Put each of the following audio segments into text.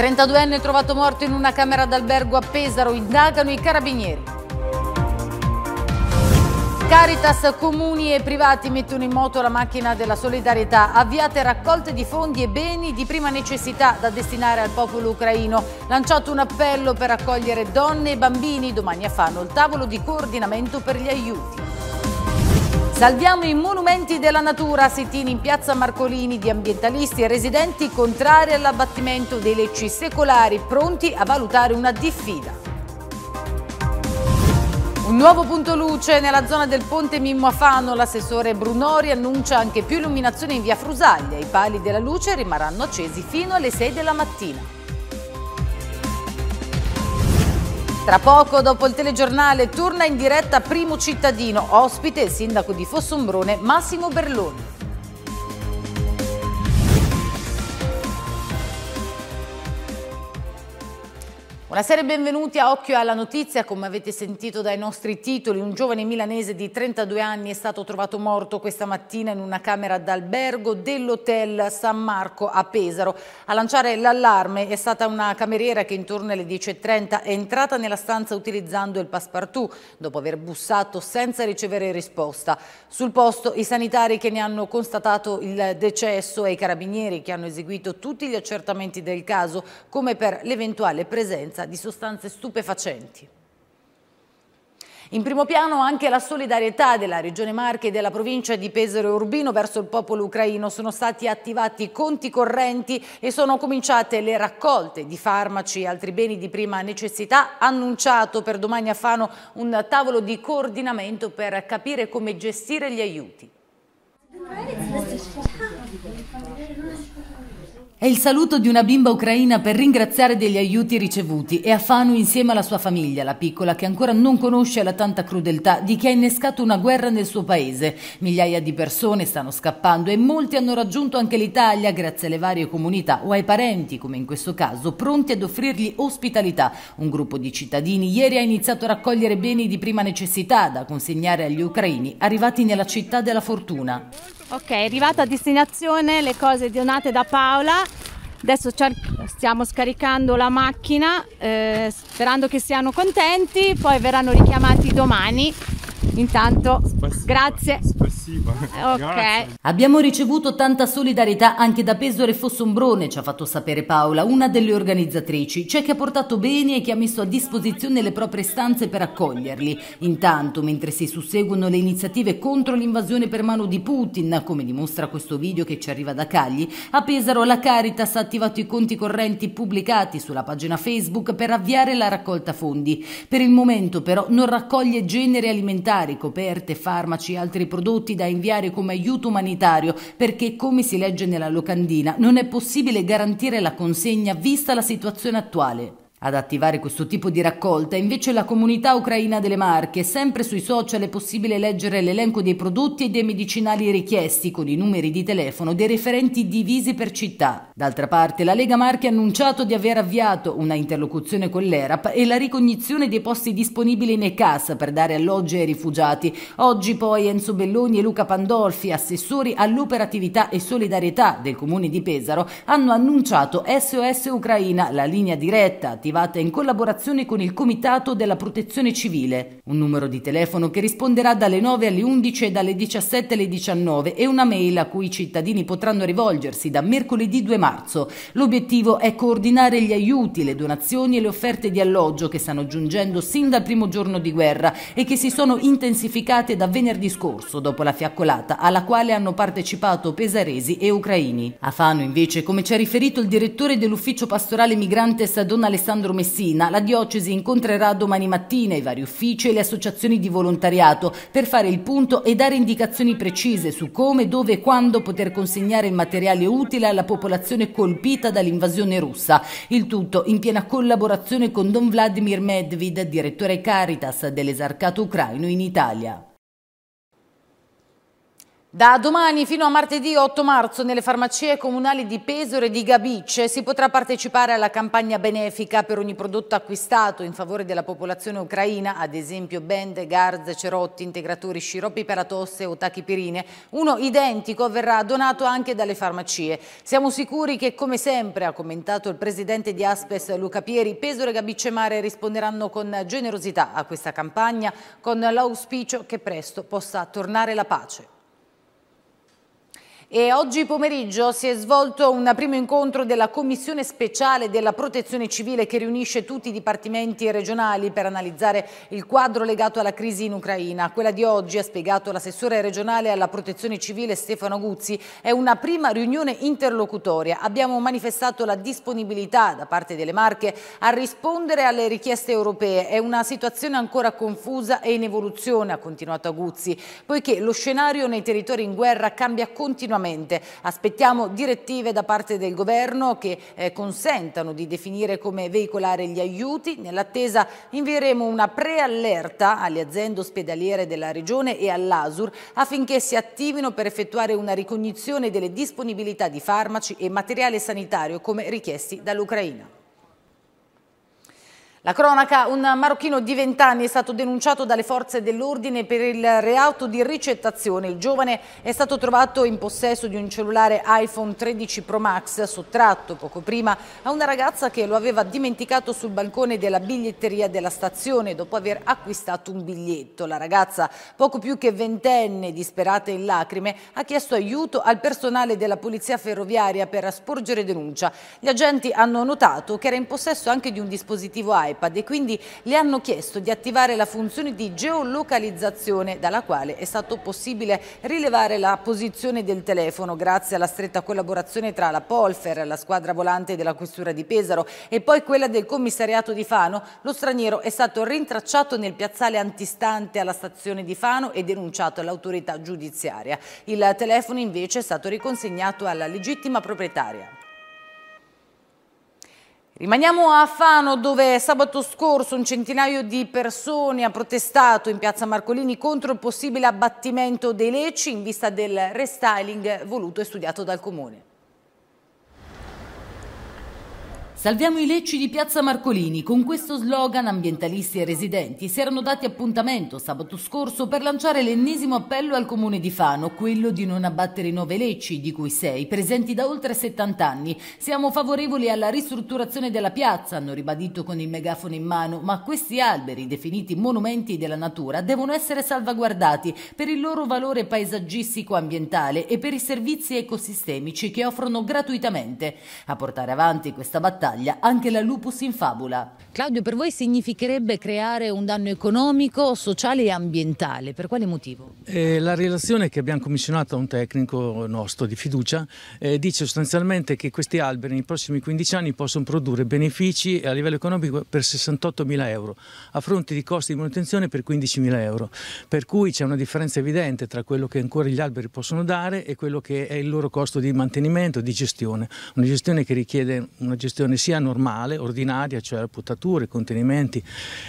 32enne trovato morto in una camera d'albergo a Pesaro, indagano i carabinieri. Caritas, comuni e privati mettono in moto la macchina della solidarietà, avviate raccolte di fondi e beni di prima necessità da destinare al popolo ucraino, lanciato un appello per accogliere donne e bambini, domani a Fano il tavolo di coordinamento per gli aiuti. Salviamo i monumenti della natura, sitini in piazza Marcolini di ambientalisti e residenti contrari all'abbattimento dei lecci secolari, pronti a valutare una diffida. Un nuovo punto luce nella zona del ponte Mimmo Afano, l'assessore Brunori annuncia anche più illuminazione in via Frusaglia, i pali della luce rimarranno accesi fino alle 6 della mattina. Tra poco, dopo il telegiornale, torna in diretta Primo Cittadino, ospite il sindaco di Fossombrone Massimo Berloni. Buonasera e benvenuti a Occhio alla Notizia. Come avete sentito dai nostri titoli, un giovane milanese di 32 anni è stato trovato morto questa mattina in una camera d'albergo dell'hotel San Marco a Pesaro. A lanciare l'allarme è stata una cameriera che intorno alle 10.30 è entrata nella stanza utilizzando il passepartout dopo aver bussato senza ricevere risposta. Sul posto i sanitari che ne hanno constatato il decesso e i carabinieri che hanno eseguito tutti gli accertamenti del caso come per l'eventuale presenza presenza di sostanze stupefacenti. In primo piano anche la solidarietà della Regione Marche e della provincia di Pesaro e Urbino verso il popolo ucraino. Sono stati attivati conti correnti e sono cominciate le raccolte di farmaci e altri beni di prima necessità. Annunciato per domani a Fano un tavolo di coordinamento per capire come gestire gli aiuti. Grazie. È il saluto di una bimba ucraina per ringraziare degli aiuti ricevuti e a Fanu insieme alla sua famiglia, la piccola che ancora non conosce la tanta crudeltà di chi ha innescato una guerra nel suo paese. Migliaia di persone stanno scappando e molti hanno raggiunto anche l'Italia grazie alle varie comunità o ai parenti, come in questo caso, pronti ad offrirgli ospitalità. Un gruppo di cittadini ieri ha iniziato a raccogliere beni di prima necessità da consegnare agli ucraini arrivati nella città della fortuna. Ok, è arrivata a destinazione le cose donate da Paola. Adesso stiamo scaricando la macchina eh, sperando che siano contenti, poi verranno richiamati domani Intanto, Spassiva. grazie. Spassiva. Ok. Grazie. Abbiamo ricevuto tanta solidarietà anche da Pesore Fossombrone, ci ha fatto sapere Paola, una delle organizzatrici. C'è che ha portato beni e che ha messo a disposizione le proprie stanze per accoglierli. Intanto, mentre si susseguono le iniziative contro l'invasione per mano di Putin, come dimostra questo video che ci arriva da Cagli, a Pesaro la Caritas ha attivato i conti correnti pubblicati sulla pagina Facebook per avviare la raccolta fondi. Per il momento però non raccoglie generi alimentari alimentari, coperte, farmaci e altri prodotti da inviare come aiuto umanitario perché, come si legge nella locandina, non è possibile garantire la consegna vista la situazione attuale. Ad attivare questo tipo di raccolta invece la comunità ucraina delle Marche, sempre sui social è possibile leggere l'elenco dei prodotti e dei medicinali richiesti con i numeri di telefono dei referenti divisi per città. D'altra parte la Lega Marche ha annunciato di aver avviato una interlocuzione con l'ERAP e la ricognizione dei posti disponibili nei CAS per dare alloggi ai rifugiati. Oggi poi Enzo Belloni e Luca Pandolfi, assessori all'operatività e solidarietà del comune di Pesaro, hanno annunciato SOS Ucraina, la linea diretta attivata in collaborazione con il Comitato della Protezione Civile, un numero di telefono che risponderà dalle 9 alle 11 e dalle 17 alle 19 e una mail a cui i cittadini potranno rivolgersi da mercoledì 2 marzo. L'obiettivo è coordinare gli aiuti, le donazioni e le offerte di alloggio che stanno giungendo sin dal primo giorno di guerra e che si sono intensificate da venerdì scorso dopo la fiaccolata alla quale hanno partecipato pesaresi e ucraini. A Fano invece, come ci ha riferito il direttore dell'ufficio pastorale migrante Sadon Alessandro Alessandro Messina, la diocesi incontrerà domani mattina i vari uffici e le associazioni di volontariato per fare il punto e dare indicazioni precise su come, dove e quando poter consegnare il materiale utile alla popolazione colpita dall'invasione russa. Il tutto in piena collaborazione con Don Vladimir Medved, direttore Caritas dell'esarcato ucraino in Italia. Da domani fino a martedì 8 marzo nelle farmacie comunali di Pesore e di Gabice si potrà partecipare alla campagna benefica per ogni prodotto acquistato in favore della popolazione ucraina, ad esempio bende, Garz, cerotti, integratori, sciroppi per atosse o tachipirine. Uno identico verrà donato anche dalle farmacie. Siamo sicuri che, come sempre, ha commentato il presidente di Aspes Luca Pieri, Pesore e Gabice Mare risponderanno con generosità a questa campagna con l'auspicio che presto possa tornare la pace. E oggi pomeriggio si è svolto un primo incontro della Commissione speciale della protezione civile che riunisce tutti i dipartimenti regionali per analizzare il quadro legato alla crisi in Ucraina. Quella di oggi, ha spiegato l'assessore regionale alla protezione civile Stefano Guzzi, è una prima riunione interlocutoria. Abbiamo manifestato la disponibilità da parte delle Marche a rispondere alle richieste europee. È una situazione ancora confusa e in evoluzione, ha continuato Guzzi, poiché lo scenario nei territori in guerra cambia continuamente prossimamente. Aspettiamo direttive da parte del governo che eh, consentano di definire come veicolare gli aiuti. Nell'attesa invieremo una preallerta alle aziende ospedaliere della Regione e all'ASUR affinché si attivino per effettuare una ricognizione delle disponibilità di farmaci e materiale sanitario come richiesti dall'Ucraina. La cronaca, un marocchino di 20 anni è stato denunciato dalle forze dell'ordine per il reato di ricettazione. Il giovane è stato trovato in possesso di un cellulare iPhone 13 Pro Max sottratto poco prima a una ragazza che lo aveva dimenticato sul balcone della biglietteria della stazione dopo aver acquistato un biglietto. La ragazza, poco più che ventenne, disperata in lacrime, ha chiesto aiuto al personale della polizia ferroviaria per sporgere denuncia. Gli agenti hanno notato che era in possesso anche di un dispositivo iPhone iPad e quindi le hanno chiesto di attivare la funzione di geolocalizzazione dalla quale è stato possibile rilevare la posizione del telefono grazie alla stretta collaborazione tra la Polfer, la squadra volante della Questura di Pesaro e poi quella del commissariato di Fano. Lo straniero è stato rintracciato nel piazzale antistante alla stazione di Fano e denunciato all'autorità giudiziaria. Il telefono invece è stato riconsegnato alla legittima proprietaria. Rimaniamo a Fano dove sabato scorso un centinaio di persone ha protestato in piazza Marcolini contro il possibile abbattimento dei lecci in vista del restyling voluto e studiato dal comune. Salviamo i lecci di Piazza Marcolini. Con questo slogan ambientalisti e residenti si erano dati appuntamento sabato scorso per lanciare l'ennesimo appello al comune di Fano, quello di non abbattere i nove lecci, di cui sei presenti da oltre 70 anni. Siamo favorevoli alla ristrutturazione della piazza, hanno ribadito con il megafono in mano, ma questi alberi, definiti monumenti della natura, devono essere salvaguardati per il loro valore paesaggistico ambientale e per i servizi ecosistemici che offrono gratuitamente. A portare avanti questa battaglia battaglia anche la lupus in fabula. Claudio, per voi significherebbe creare un danno economico, sociale e ambientale. Per quale motivo? Eh, la relazione che abbiamo commissionato a un tecnico nostro di fiducia eh, dice sostanzialmente che questi alberi nei prossimi 15 anni possono produrre benefici a livello economico per 68 mila euro, a fronte di costi di manutenzione per 15 mila euro. Per cui c'è una differenza evidente tra quello che ancora gli alberi possono dare e quello che è il loro costo di mantenimento, di gestione. Una gestione che richiede una gestione pulizia normale, ordinaria, cioè potature, contenimenti,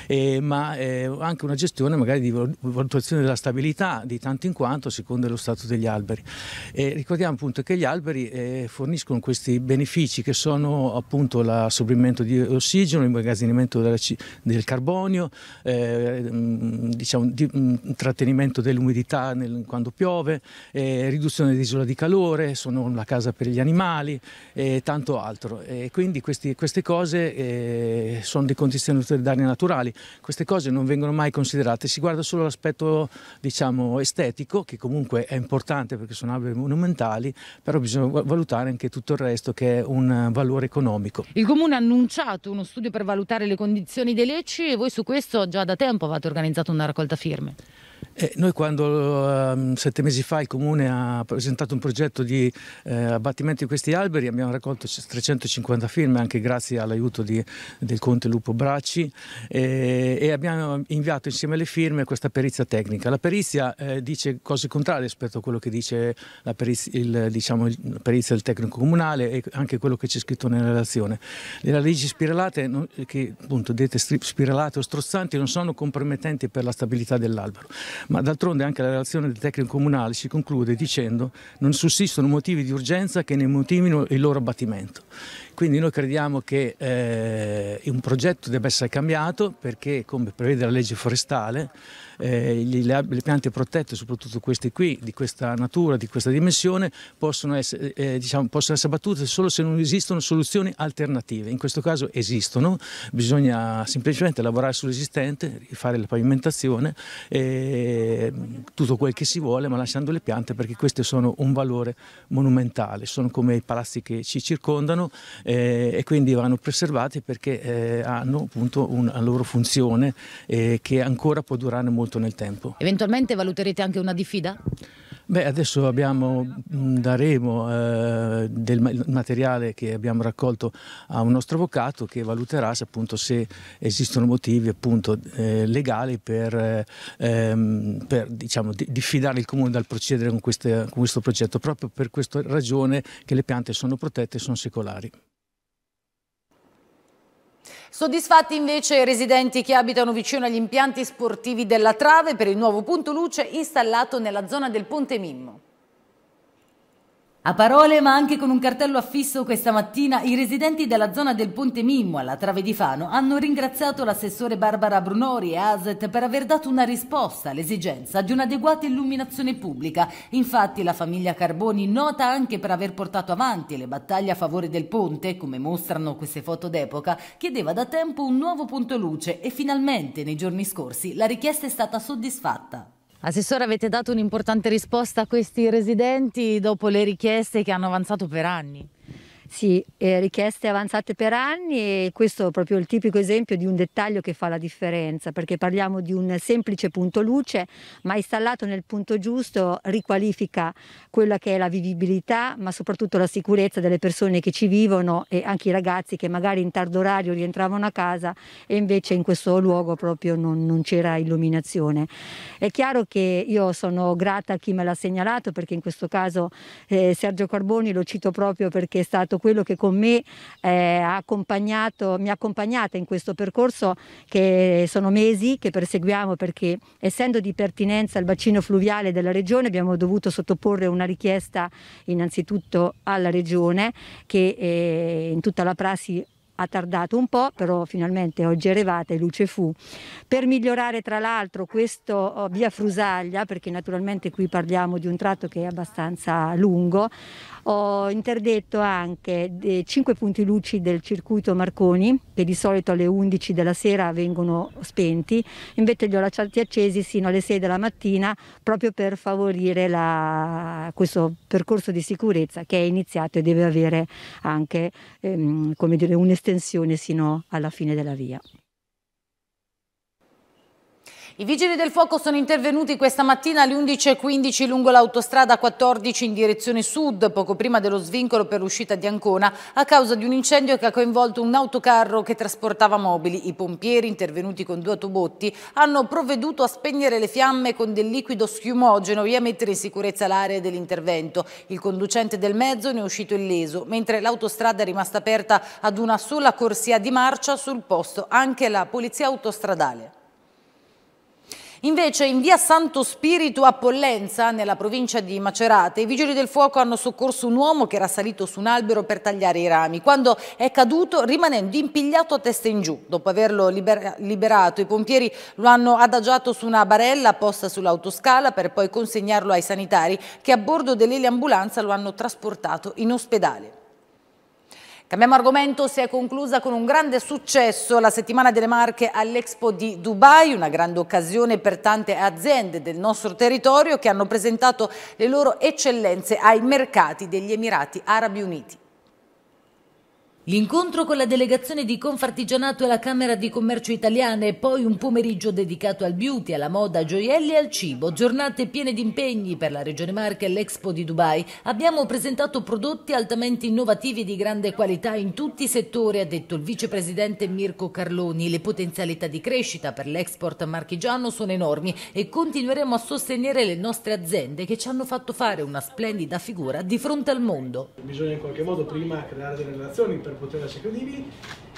eh, ma eh, anche una gestione magari di valutazione della stabilità di tanto in quanto secondo lo stato degli alberi. Eh, ricordiamo appunto che gli alberi eh, forniscono questi benefici che sono appunto il di ossigeno, l'immagazzinamento del carbonio, eh, diciamo, di, mh, trattenimento dell'umidità quando piove, eh, riduzione dell'isola di calore, sono la casa per gli animali e tanto altro. E quindi questi questi, queste cose eh, sono dei condizioni utilitarie naturali, queste cose non vengono mai considerate, si guarda solo l'aspetto diciamo, estetico che comunque è importante perché sono alberi monumentali, però bisogna valutare anche tutto il resto che è un valore economico. Il Comune ha annunciato uno studio per valutare le condizioni dei lecci e voi su questo già da tempo avete organizzato una raccolta firme. Eh, noi quando eh, sette mesi fa il Comune ha presentato un progetto di eh, abbattimento di questi alberi abbiamo raccolto 350 firme anche grazie all'aiuto del Conte Lupo Bracci e abbiamo inviato insieme alle firme questa perizia tecnica. La perizia eh, dice cose contrarie rispetto a quello che dice la perizia, il, diciamo, la perizia del tecnico comunale e anche quello che c'è scritto nella relazione. Le radici spiralate, non, che appunto dette spiralate o strozzanti, non sono compromettenti per la stabilità dell'albero ma d'altronde anche la relazione del tecnico comunale si conclude dicendo non sussistono motivi di urgenza che ne motivino il loro abbattimento. Quindi noi crediamo che eh, un progetto debba essere cambiato perché, come prevede la legge forestale, eh, le, le, piante protette, soprattutto queste qui, di questa natura, di questa dimensione, possono essere, eh, diciamo, possono essere abbattute solo se non esistono soluzioni alternative. In questo caso esistono, bisogna semplicemente lavorare sull'esistente, fare la pavimentazione. E, eh, Ehm, tutto quel che si vuole, ma lasciando le piante perché queste sono un valore monumentale, sono come i palazzi che ci circondano eh, e quindi vanno preservati perché eh, hanno appunto una loro funzione eh, che ancora può durare molto nel tempo. Eventualmente valuterete anche una diffida? Beh, adesso abbiamo, mm, daremo eh, del materiale che abbiamo raccolto a un nostro avvocato che valuterà se, appunto, se esistono motivi appunto, eh, legali per, eh, ehm, per diciamo, diffidare il Comune dal procedere con, queste, con questo progetto, proprio per questa ragione che le piante sono protette e sono secolari. Soddisfatti invece i residenti che abitano vicino agli impianti sportivi della Trave per il nuovo punto luce installato nella zona del Ponte Mimmo. A parole ma anche con un cartello affisso questa mattina i residenti della zona del Ponte Mimmo alla Trave di Fano hanno ringraziato l'assessore Barbara Brunori e ASET per aver dato una risposta all'esigenza di un'adeguata illuminazione pubblica. Infatti la famiglia Carboni nota anche per aver portato avanti le battaglie a favore del ponte, come mostrano queste foto d'epoca, chiedeva da tempo un nuovo punto luce e finalmente nei giorni scorsi la richiesta è stata soddisfatta. Assessore, avete dato un'importante risposta a questi residenti dopo le richieste che hanno avanzato per anni. Sì, eh, richieste avanzate per anni e questo è proprio il tipico esempio di un dettaglio che fa la differenza, perché parliamo di un semplice punto luce, ma installato nel punto giusto riqualifica quella che è la vivibilità, ma soprattutto la sicurezza delle persone che ci vivono e anche i ragazzi che magari in tardo orario rientravano a casa e invece in questo luogo proprio non, non c'era illuminazione. È chiaro che io sono grata a chi me l'ha segnalato, perché in questo caso eh, Sergio Carboni lo cito proprio perché è stato quello che con me eh, ha accompagnato, mi ha accompagnata in questo percorso che sono mesi che perseguiamo perché essendo di pertinenza il bacino fluviale della regione abbiamo dovuto sottoporre una richiesta innanzitutto alla regione che eh, in tutta la prassi ha tardato un po', però finalmente oggi è arrivata e luce fu. Per migliorare tra l'altro questo oh, via Frusaglia, perché naturalmente qui parliamo di un tratto che è abbastanza lungo, ho interdetto anche 5 eh, punti luci del circuito Marconi, che di solito alle 11 della sera vengono spenti, invece li ho lasciati accesi sino alle 6 della mattina proprio per favorire la, questo percorso di sicurezza che è iniziato e deve avere anche ehm, dire, un'estensione tensione sino alla fine della via. I vigili del fuoco sono intervenuti questa mattina alle 11.15 lungo l'autostrada 14 in direzione sud, poco prima dello svincolo per l'uscita di Ancona, a causa di un incendio che ha coinvolto un autocarro che trasportava mobili. I pompieri, intervenuti con due autobotti, hanno provveduto a spegnere le fiamme con del liquido schiumogeno e a mettere in sicurezza l'area dell'intervento. Il conducente del mezzo ne è uscito illeso, mentre l'autostrada è rimasta aperta ad una sola corsia di marcia sul posto, anche la polizia autostradale. Invece in via Santo Spirito a Pollenza, nella provincia di Macerate, i vigili del fuoco hanno soccorso un uomo che era salito su un albero per tagliare i rami, quando è caduto rimanendo impigliato a testa in giù. Dopo averlo liber liberato, i pompieri lo hanno adagiato su una barella posta sull'autoscala per poi consegnarlo ai sanitari che a bordo dell'eliambulanza lo hanno trasportato in ospedale. Cambiamo argomento, si è conclusa con un grande successo la settimana delle Marche all'Expo di Dubai, una grande occasione per tante aziende del nostro territorio che hanno presentato le loro eccellenze ai mercati degli Emirati Arabi Uniti. L'incontro con la delegazione di Confartigianato e la Camera di Commercio Italiana e poi un pomeriggio dedicato al beauty, alla moda, a gioielli e al cibo. Giornate piene di impegni per la Regione Marche e l'Expo di Dubai. Abbiamo presentato prodotti altamente innovativi e di grande qualità in tutti i settori, ha detto il vicepresidente Mirko Carloni. Le potenzialità di crescita per l'export marchigiano sono enormi e continueremo a sostenere le nostre aziende che ci hanno fatto fare una splendida figura di fronte al mondo. Bisogna in qualche modo prima creare delle relazioni per poter essere credibili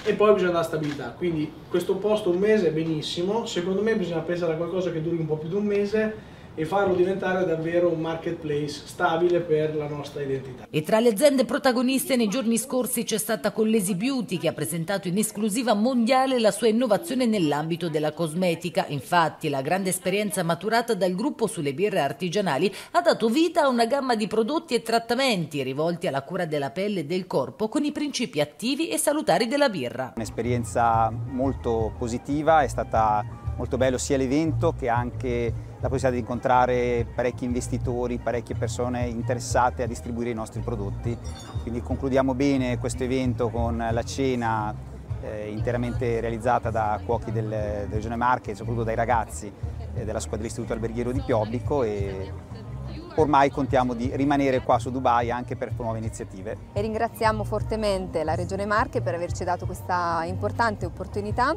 e poi bisogna dare stabilità. Quindi questo posto un mese è benissimo, secondo me bisogna pensare a qualcosa che duri un po' più di un mese e farlo diventare davvero un marketplace stabile per la nostra identità. E tra le aziende protagoniste nei giorni scorsi c'è stata Collesi Beauty che ha presentato in esclusiva mondiale la sua innovazione nell'ambito della cosmetica. Infatti la grande esperienza maturata dal gruppo sulle birre artigianali ha dato vita a una gamma di prodotti e trattamenti rivolti alla cura della pelle e del corpo con i principi attivi e salutari della birra. Un'esperienza molto positiva, è stata molto bello sia l'evento che anche la possibilità di incontrare parecchi investitori, parecchie persone interessate a distribuire i nostri prodotti. Quindi concludiamo bene questo evento con la cena eh, interamente realizzata da cuochi del, della regione Marche e soprattutto dai ragazzi eh, della squadra dell'Istituto Alberghiero di Piobbico e ormai contiamo di rimanere qua su Dubai anche per nuove iniziative. E ringraziamo fortemente la Regione Marche per averci dato questa importante opportunità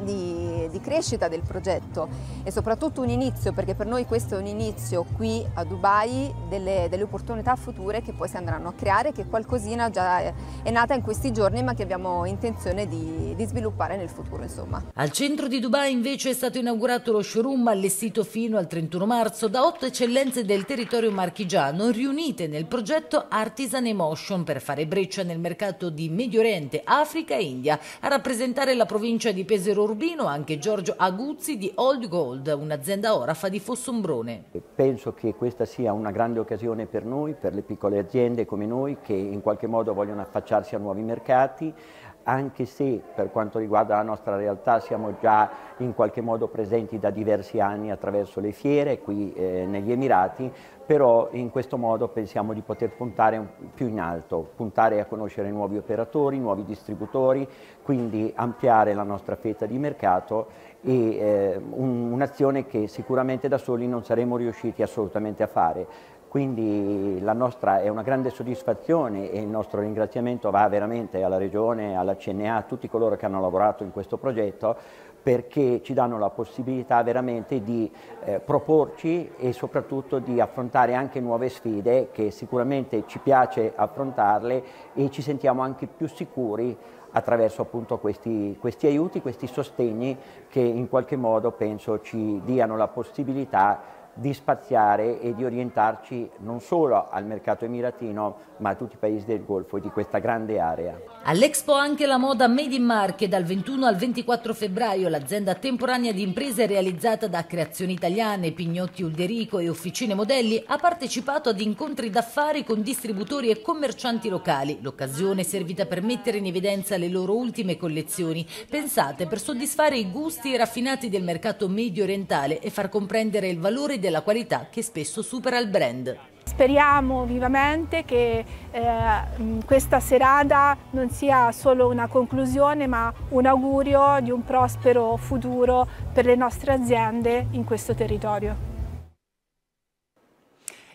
di, di, crescita del progetto e soprattutto un inizio, perché per noi questo è un inizio qui a Dubai delle, delle opportunità future che poi si andranno a creare, che qualcosina già è, nata in questi giorni ma che abbiamo intenzione di, di sviluppare nel futuro. Insomma. Al centro di Dubai invece è stato inaugurato lo showroom allestito fino al 31 marzo da otto eccellenze del territorio marchigiano riunite nel progetto Artisan Emotion per fare breccia nel mercato di Medio Oriente, Africa e India, a rappresentare la provincia di Pesaro Piero Urbino, anche Giorgio Aguzzi di Old Gold, un'azienda orafa di Fossombrone. Penso che questa sia una grande occasione per noi, per le piccole aziende come noi che in qualche modo vogliono affacciarsi a nuovi mercati, anche se per quanto riguarda la nostra realtà siamo già in qualche modo presenti da diversi anni attraverso le fiere qui eh, negli Emirati, però in questo modo pensiamo di poter puntare più in alto, puntare a conoscere nuovi operatori, nuovi distributori, quindi ampliare la nostra fetta di mercato e eh, un'azione che sicuramente da soli non saremmo riusciti assolutamente a fare. Quindi la nostra è una grande soddisfazione e il nostro ringraziamento va veramente alla Regione, alla CNA, a tutti coloro che hanno lavorato in questo progetto perché ci danno la possibilità veramente di eh, proporci e soprattutto di affrontare anche nuove sfide che sicuramente ci piace affrontarle e ci sentiamo anche più sicuri attraverso appunto questi, questi aiuti, questi sostegni che in qualche modo penso ci diano la possibilità di spaziare e di orientarci non solo al mercato emiratino ma a tutti i paesi del Golfo e di questa grande area. All'Expo anche la moda Made in Marche dal 21 al 24 febbraio l'azienda temporanea di imprese realizzata da creazioni italiane, Pignotti Ulderico e Officine Modelli ha partecipato ad incontri d'affari con distributori e commercianti locali. L'occasione è servita per mettere in evidenza le loro ultime collezioni pensate per soddisfare i gusti raffinati del mercato medio orientale e far comprendere il valore del della qualità che spesso supera il brand. Speriamo vivamente che eh, mm, questa serata non sia solo una conclusione ma un augurio di un prospero futuro per le nostre aziende in questo territorio.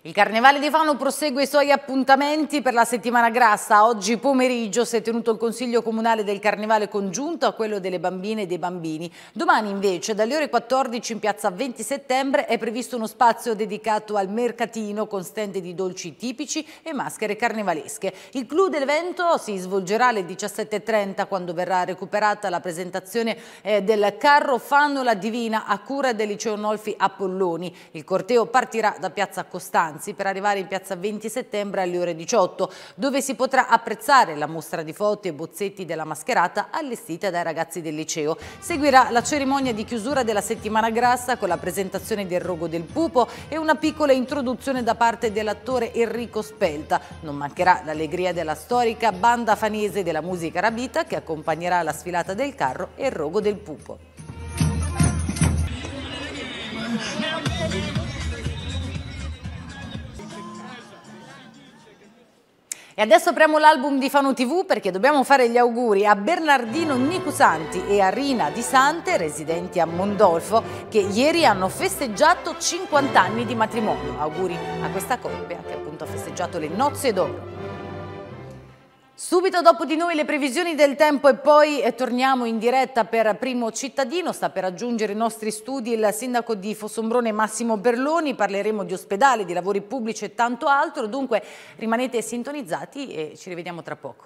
Il Carnevale di Fano prosegue i suoi appuntamenti per la settimana grassa. Oggi pomeriggio si è tenuto il Consiglio Comunale del Carnevale congiunto a quello delle bambine e dei bambini. Domani invece dalle ore 14 in piazza 20 settembre è previsto uno spazio dedicato al mercatino con stand di dolci tipici e maschere carnevalesche. Il clou dell'evento si svolgerà alle 17.30 quando verrà recuperata la presentazione eh, del carro Fano la Divina a cura del liceo Nolfi Apolloni. Il corteo partirà da piazza Costanza Anzi per arrivare in piazza 20 settembre alle ore 18, dove si potrà apprezzare la mostra di foto e bozzetti della mascherata allestita dai ragazzi del liceo. Seguirà la cerimonia di chiusura della settimana grassa con la presentazione del rogo del pupo e una piccola introduzione da parte dell'attore Enrico Spelta. Non mancherà l'allegria della storica banda fanese della musica rabita che accompagnerà la sfilata del carro e il rogo del pupo. E adesso apriamo l'album di Fano TV perché dobbiamo fare gli auguri a Bernardino Nicusanti e a Rina Di Sante, residenti a Mondolfo, che ieri hanno festeggiato 50 anni di matrimonio. Auguri a questa coppia che appunto ha festeggiato le nozze d'oro. Subito dopo di noi le previsioni del tempo e poi eh, torniamo in diretta per Primo Cittadino. Sta per raggiungere i nostri studi il sindaco di Fossombrone Massimo Berloni. Parleremo di ospedali, di lavori pubblici e tanto altro. Dunque rimanete sintonizzati e ci rivediamo tra poco.